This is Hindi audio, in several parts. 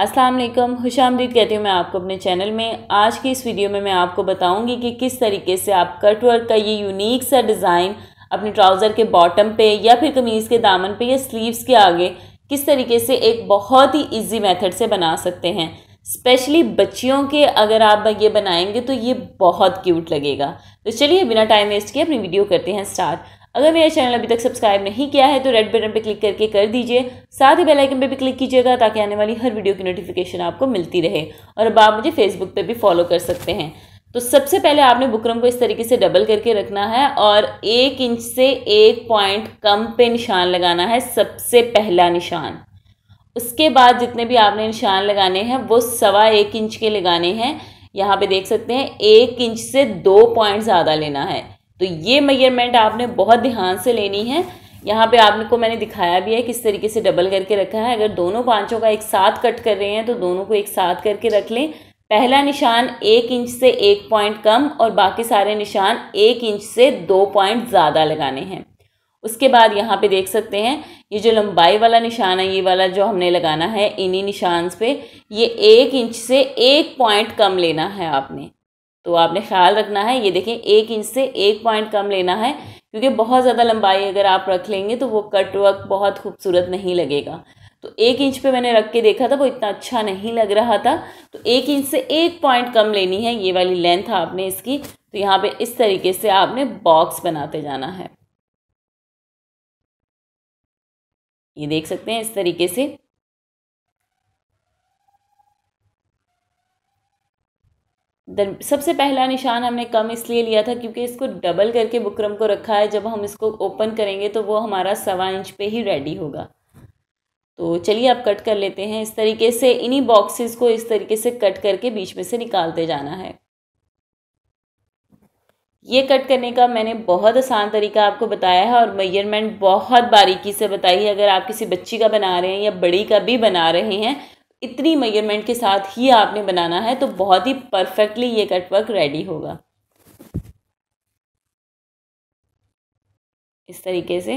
अस्सलाम वालेकुम खुश आमदीद कहती हूँ मैं आपको अपने चैनल में आज की इस वीडियो में मैं आपको बताऊंगी कि किस तरीके से आप कट वर्क का ये यूनिक सा डिज़ाइन अपने ट्राउज़र के बॉटम पे या फिर कमीज़ के दामन पे या स्लीव्स के आगे किस तरीके से एक बहुत ही इजी मेथड से बना सकते हैं स्पेशली बच्चियों के अगर आप ये बनाएंगे तो ये बहुत क्यूट लगेगा तो चलिए बिना टाइम वेस्ट किए अपनी वीडियो करते हैं स्टार्ट अगर मेरा चैनल अभी तक सब्सक्राइब नहीं किया है तो रेड बटन पर क्लिक करके कर दीजिए साथ ही बेल आइकन पर भी क्लिक कीजिएगा ताकि आने वाली हर वीडियो की नोटिफिकेशन आपको मिलती रहे और अब आप मुझे फेसबुक पर भी फॉलो कर सकते हैं तो सबसे पहले आपने बुकरम को इस तरीके से डबल करके रखना है और एक इंच से एक पॉइंट कम पे निशान लगाना है सबसे पहला निशान उसके बाद जितने भी आपने निशान लगाने हैं वो सवा एक इंच के लगाने हैं यहाँ पे देख सकते हैं एक इंच से दो पॉइंट ज़्यादा लेना है तो ये मेजरमेंट आपने बहुत ध्यान से लेनी है यहाँ पे आपने को मैंने दिखाया भी है किस तरीके से डबल करके रखा है अगर दोनों पांचों का एक साथ कट कर रहे हैं तो दोनों को एक साथ करके रख लें पहला निशान एक इंच से एक पॉइंट कम और बाकी सारे निशान एक इंच से दो पॉइंट ज़्यादा लगाने हैं उसके बाद यहाँ पे देख सकते हैं ये जो लंबाई वाला निशान है ये वाला जो हमने लगाना है इन्हीं निशान पे ये एक इंच से एक पॉइंट कम लेना है आपने तो आपने ख्याल रखना है ये देखें एक इंच से एक पॉइंट कम लेना है क्योंकि बहुत ज़्यादा लंबाई अगर आप रख लेंगे तो वो कट वर्क बहुत खूबसूरत नहीं लगेगा तो एक इंच पे मैंने रख के देखा था वो इतना अच्छा नहीं लग रहा था तो एक इंच से एक पॉइंट कम लेनी है ये वाली लेंथ आपने इसकी तो यहाँ पे इस तरीके से आपने बॉक्स बनाते जाना है ये देख सकते हैं इस तरीके से सबसे पहला निशान हमने कम इसलिए लिया था क्योंकि इसको डबल करके बुकरम को रखा है जब हम इसको ओपन करेंगे तो वो हमारा सवा इंच पे ही रेडी होगा तो चलिए आप कट कर लेते हैं इस तरीके से इन्हीं बॉक्सेस को इस तरीके से कट करके बीच में से निकालते जाना है ये कट करने का मैंने बहुत आसान तरीका आपको बताया है और मेजरमेंट बहुत बारीकी से बताई है अगर आप किसी बच्ची का बना रहे हैं या बड़ी का भी बना रहे हैं इतनी मेजरमेंट के साथ ही आपने बनाना है तो बहुत ही परफेक्टली ये कटवर्क रेडी होगा इस तरीके से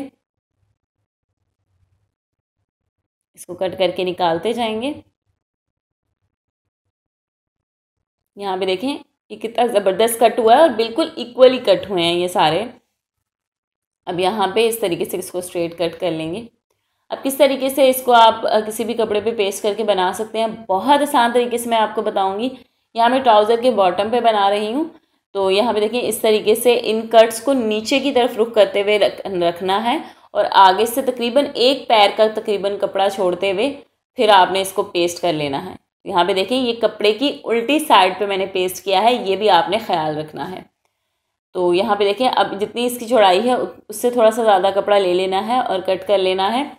इसको कट करके निकालते जाएंगे यहाँ पे देखें ये कितना ज़बरदस्त कट हुआ है और बिल्कुल इक्वली कट हुए हैं ये सारे अब यहाँ पे इस तरीके से इसको स्ट्रेट कट कर लेंगे अब किस तरीके से इसको आप किसी भी कपड़े पे पेस्ट करके बना सकते हैं बहुत आसान तरीके से मैं आपको बताऊंगी यहाँ मैं ट्राउज़र के बॉटम पे बना रही हूँ तो यहाँ पे देखिए इस तरीके से इन कट्स को नीचे की तरफ रुख करते हुए रख, रखना है और आगे से तकरीबन एक पैर का तकरीबन कपड़ा छोड़ते हुए फिर आपने इसको पेस्ट कर लेना है यहाँ पर देखिए ये कपड़े की उल्टी साइड पर मैंने पेस्ट किया है ये भी आपने ख्याल रखना है तो यहाँ पे देखिए अब जितनी इसकी चौड़ाई है उससे थोड़ा सा ज़्यादा कपड़ा ले लेना है और कट कर लेना है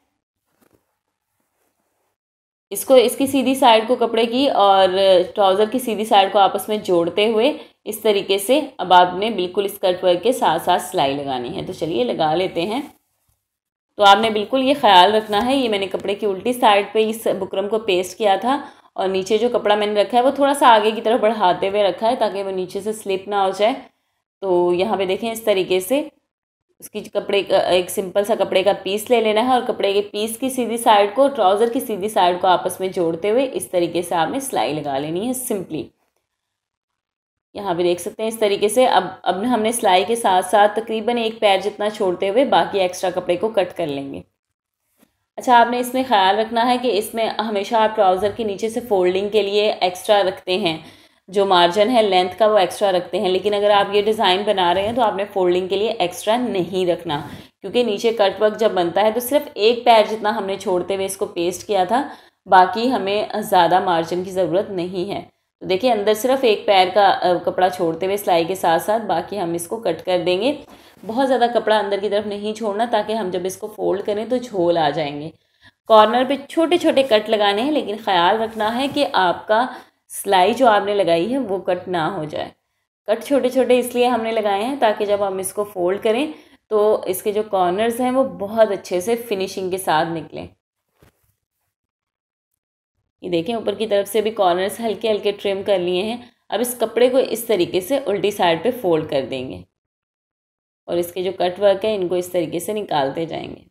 इसको इसकी सीधी साइड को कपड़े की और ट्राउज़र की सीधी साइड को आपस में जोड़ते हुए इस तरीके से अब आपने बिल्कुल स्कर्ट वर्क के साथ साथ सिलाई लगानी है तो चलिए लगा लेते हैं तो आपने बिल्कुल ये ख्याल रखना है ये मैंने कपड़े की उल्टी साइड पे इस बुकरम को पेस्ट किया था और नीचे जो कपड़ा मैंने रखा है वो थोड़ा सा आगे की तरफ बढ़ाते हुए रखा है ताकि वो नीचे से स्लिप ना हो जाए तो यहाँ पर देखें इस तरीके से उसकी कपड़े का एक सिंपल सा कपड़े का पीस ले लेना है और कपड़े के पीस की सीधी साइड को ट्राउज़र की सीधी साइड को आपस में जोड़ते हुए इस तरीके से आपने सिलाई लगा लेनी है सिंपली यहाँ भी देख सकते हैं इस तरीके से अब अब हमने सिलाई के साथ साथ तकरीबन एक पैर जितना छोड़ते हुए बाकी एक्स्ट्रा कपड़े को कट कर लेंगे अच्छा आपने इसमें ख्याल रखना है कि इसमें हमेशा आप ट्राउज़र के नीचे से फोल्डिंग के लिए एक्स्ट्रा रखते हैं जो मार्जिन है लेंथ का वो एक्स्ट्रा रखते हैं लेकिन अगर आप ये डिज़ाइन बना रहे हैं तो आपने फोल्डिंग के लिए एक्स्ट्रा नहीं रखना क्योंकि नीचे कट वर्क जब बनता है तो सिर्फ एक पैर जितना हमने छोड़ते हुए इसको पेस्ट किया था बाकी हमें ज़्यादा मार्जिन की ज़रूरत नहीं है तो देखिए अंदर सिर्फ एक पैर का कपड़ा छोड़ते हुए सिलाई के साथ साथ बाकी हम इसको कट कर देंगे बहुत ज़्यादा कपड़ा अंदर की तरफ नहीं छोड़ना ताकि हम जब इसको फोल्ड करें तो झोल आ जाएंगे कॉर्नर पे छोटे छोटे कट लगाने हैं लेकिन ख्याल रखना है कि आपका सिलाई जो आपने लगाई है वो कट ना हो जाए कट छोटे छोटे इसलिए हमने लगाए हैं ताकि जब हम इसको फोल्ड करें तो इसके जो कॉर्नर्स हैं वो बहुत अच्छे से फिनिशिंग के साथ निकलें ये देखें ऊपर की तरफ से भी कॉर्नर्स हल्के हल्के ट्रिम कर लिए हैं अब इस कपड़े को इस तरीके से उल्टी साइड पे फोल्ड कर देंगे और इसके जो कट वर्क है इनको इस तरीके से निकालते जाएंगे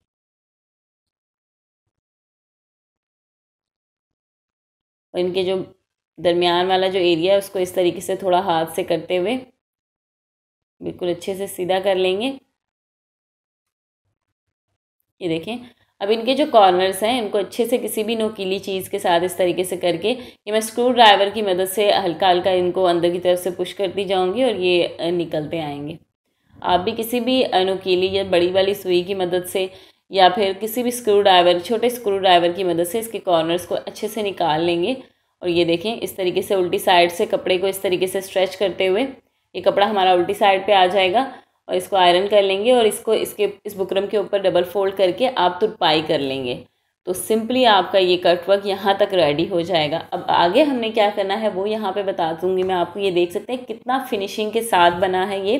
और इनके जो दरमियान वाला जो एरिया है उसको इस तरीके से थोड़ा हाथ से करते हुए बिल्कुल अच्छे से सीधा कर लेंगे ये देखें अब इनके जो कॉर्नर्स हैं इनको अच्छे से किसी भी नोकीली चीज़ के साथ इस तरीके से करके ये मैं स्क्रू ड्राइवर की मदद से हल्का हल्का इनको अंदर की तरफ से पुश करती जाऊंगी और ये निकलते आएंगे आप भी किसी भी नोकीली या बड़ी वाली सुई की मदद से या फिर किसी भी स्क्रू ड्राइवर छोटे स्क्रू ड्राइवर की मदद से इसके कॉर्नर्स को अच्छे से निकाल लेंगे और ये देखें इस तरीके से उल्टी साइड से कपड़े को इस तरीके से स्ट्रेच करते हुए ये कपड़ा हमारा उल्टी साइड पे आ जाएगा और इसको आयरन कर लेंगे और इसको इसके इस बुकरम के ऊपर डबल फोल्ड करके आप तुरपाई कर लेंगे तो सिंपली आपका ये कट वर्क यहाँ तक रेडी हो जाएगा अब आगे हमने क्या करना है वो यहाँ पर बता दूँगी मैं आपको ये देख सकते हैं कितना फिनिशिंग के साथ बना है ये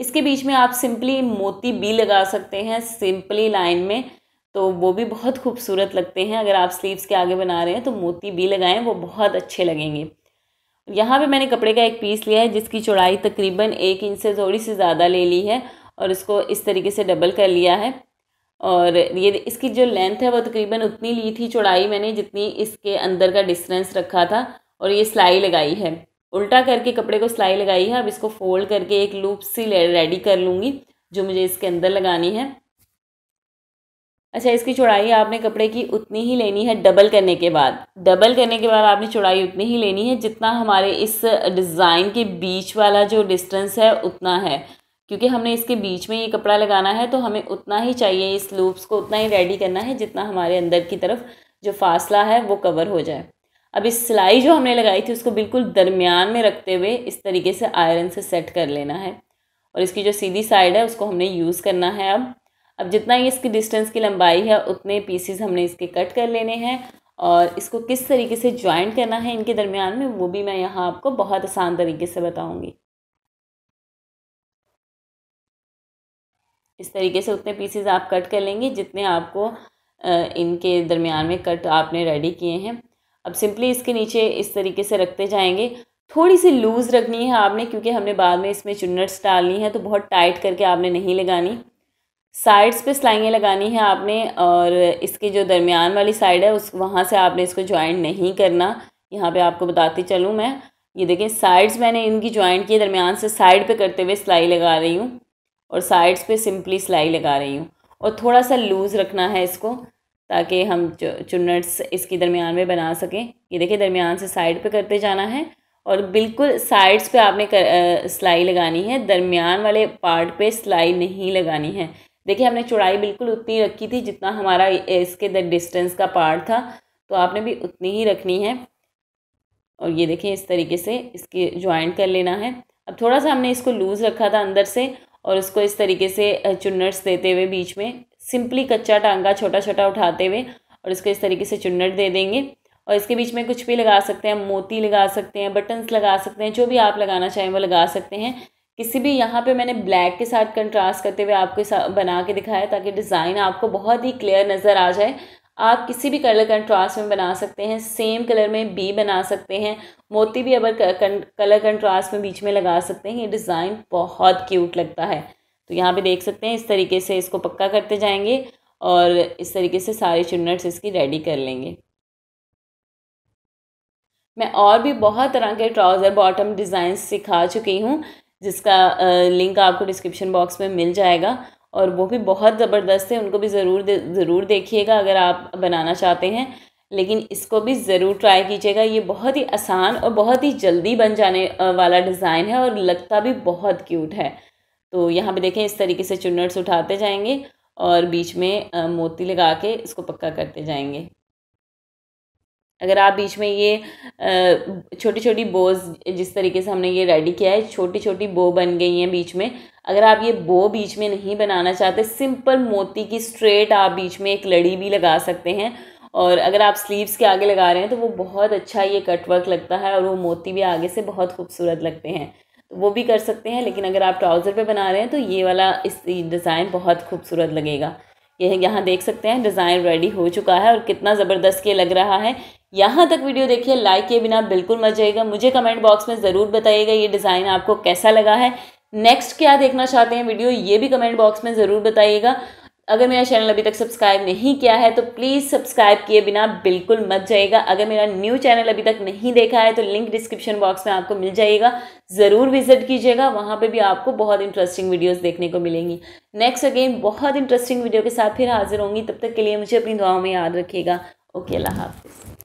इसके बीच में आप सिंपली मोती बी लगा सकते हैं सिंपली लाइन में तो वो भी बहुत खूबसूरत लगते हैं अगर आप स्लीव्स के आगे बना रहे हैं तो मोती भी लगाएं वो बहुत अच्छे लगेंगे यहाँ पे मैंने कपड़े का एक पीस लिया है जिसकी चौड़ाई तकरीबन एक इंच से थोड़ी सी ज़्यादा ले ली है और इसको इस तरीके से डबल कर लिया है और ये इसकी जो लेंथ है वो तकरीबन उतनी ली थी चौड़ाई मैंने जितनी इसके अंदर का डिस्टेंस रखा था और ये सिलाई लगाई है उल्टा करके कपड़े को सिलाई लगाई है अब इसको फोल्ड करके एक लूप सी रेडी कर लूँगी जो मुझे इसके अंदर लगानी है अच्छा इसकी चौड़ाई आपने कपड़े की उतनी ही लेनी है डबल करने के बाद डबल करने के बाद आपने चौड़ाई उतनी ही लेनी है जितना हमारे इस डिज़ाइन के बीच वाला जो डिस्टेंस है उतना है क्योंकि हमने इसके बीच में ये कपड़ा लगाना है तो हमें उतना ही चाहिए इस लूप्स को उतना ही रेडी करना है जितना हमारे अंदर की तरफ जो फासला है वो कवर हो जाए अब इस सिलाई जो हमने लगाई थी उसको बिल्कुल दरमियान में रखते हुए इस तरीके से आयरन से सेट कर लेना है और इसकी जो सीधी साइड है उसको हमने यूज़ करना है अब अब जितना ही इसकी डिस्टेंस की लंबाई है उतने पीसीज हमने इसके कट कर लेने हैं और इसको किस तरीके से ज्वाइंट करना है इनके दरमियान में वो भी मैं यहाँ आपको बहुत आसान तरीके से बताऊँगी इस तरीके से उतने पीसीज आप कट कर लेंगे जितने आपको इनके दरमियान में कट आपने रेडी किए हैं अब सिंपली इसके नीचे इस तरीके से रखते जाएंगे थोड़ी सी लूज़ रखनी है आपने क्योंकि हमने बाद में इसमें चुन्नट्स डालनी है तो बहुत टाइट करके आपने नहीं लगानी साइड्स पे सिलाइयाँ लगानी है आपने और इसके जो दरमियान वाली साइड है उस वहाँ से आपने इसको ज्वाइंट नहीं करना यहाँ पे आपको बताती चलूँ मैं ये देखें साइड्स मैंने इनकी ज्वाइंट की दरमियान से साइड पे करते हुए सिलाई लगा रही हूँ और साइड्स पे सिंपली सिलाई लगा रही हूँ और थोड़ा सा लूज़ रखना है इसको ताकि हम चुनट्स इसकी दरमियान में बना सकें ये देखें दरमियान से साइड पर करते जाना है और बिल्कुल साइड्स पर आपने सिलाई लगानी है दरमियान वाले पार्ट पर सिलाई नहीं लगानी है देखिए हमने चौड़ाई बिल्कुल उतनी रखी थी जितना हमारा इसके डिस्टेंस का पार्ट था तो आपने भी उतनी ही रखनी है और ये देखिए इस तरीके से इसकी ज्वाइंट कर लेना है अब थोड़ा सा हमने इसको लूज़ रखा था अंदर से और उसको इस तरीके से चुन्नट्स देते हुए बीच में सिंपली कच्चा टांगा छोटा छोटा उठाते हुए और इसको इस तरीके से चुन्नट दे देंगे और इसके बीच में कुछ भी लगा सकते हैं मोती लगा सकते हैं बटन्स लगा सकते हैं जो भी आप लगाना चाहें वो लगा सकते हैं किसी भी यहाँ पे मैंने ब्लैक के साथ कंट्रास्ट करते हुए आपके साथ बना के दिखाया ताकि डिज़ाइन आपको बहुत ही क्लियर नज़र आ जाए आप किसी भी कलर कंट्रास्ट में बना सकते हैं सेम कलर में बी बना सकते हैं मोती भी अगर कलर कंट्रास्ट में बीच में लगा सकते हैं ये डिज़ाइन बहुत क्यूट लगता है तो यहाँ पे देख सकते हैं इस तरीके से इसको पक्का करते जाएंगे और इस तरीके से सारे चुनट्स इसकी रेडी कर लेंगे मैं और भी बहुत तरह के ट्राउज़र बॉटम डिज़ाइन सिखा चुकी हूँ जिसका लिंक आपको डिस्क्रिप्शन बॉक्स में मिल जाएगा और वो भी बहुत ज़बरदस्त है उनको भी ज़रूर दे, ज़रूर देखिएगा अगर आप बनाना चाहते हैं लेकिन इसको भी ज़रूर ट्राई कीजिएगा ये बहुत ही आसान और बहुत ही जल्दी बन जाने वाला डिज़ाइन है और लगता भी बहुत क्यूट है तो यहाँ पे देखें इस तरीके से चुनट्स उठाते जाएंगे और बीच में मोती लगा के इसको पक्का करते जाएंगे अगर आप बीच में ये छोटी छोटी बोज जिस तरीके से हमने ये रेडी किया है छोटी छोटी बो बन गई हैं बीच में अगर आप ये बो बीच में नहीं बनाना चाहते सिंपल मोती की स्ट्रेट आप बीच में एक लड़ी भी लगा सकते हैं और अगर आप स्लीव्स के आगे लगा रहे हैं तो वो बहुत अच्छा ये कटवर्क लगता है और वो मोती भी आगे से बहुत खूबसूरत लगते हैं तो वो भी कर सकते हैं लेकिन अगर आप ट्राउज़र पर बना रहे हैं तो ये वाला इस डिज़ाइन बहुत खूबसूरत लगेगा यह यहाँ देख सकते हैं डिज़ाइन रेडी हो चुका है और कितना ज़बरदस्त ये लग रहा है यहाँ तक वीडियो देखिए लाइक किए बिना बिल्कुल मत जाइएगा मुझे कमेंट बॉक्स में ज़रूर बताइएगा ये डिज़ाइन आपको कैसा लगा है नेक्स्ट क्या देखना चाहते हैं वीडियो ये भी कमेंट बॉक्स में ज़रूर बताइएगा अगर मेरा चैनल अभी तक सब्सक्राइब नहीं किया है तो प्लीज़ सब्सक्राइब किए बिना बिल्कुल मत जाइएगा अगर मेरा न्यू चैनल अभी तक नहीं देखा है तो लिंक डिस्क्रिप्शन बॉक्स में आपको मिल जाएगा ज़रूर विजिट कीजिएगा वहाँ पे भी आपको बहुत इंटरेस्टिंग वीडियोस देखने को मिलेंगी नेक्स्ट अगेन बहुत इंटरेस्टिंग वीडियो के साथ फिर हाजिर होंगी तब तक के लिए मुझे अपनी दुआओं में याद रखिएगा ओके अल्लाह हाफिज़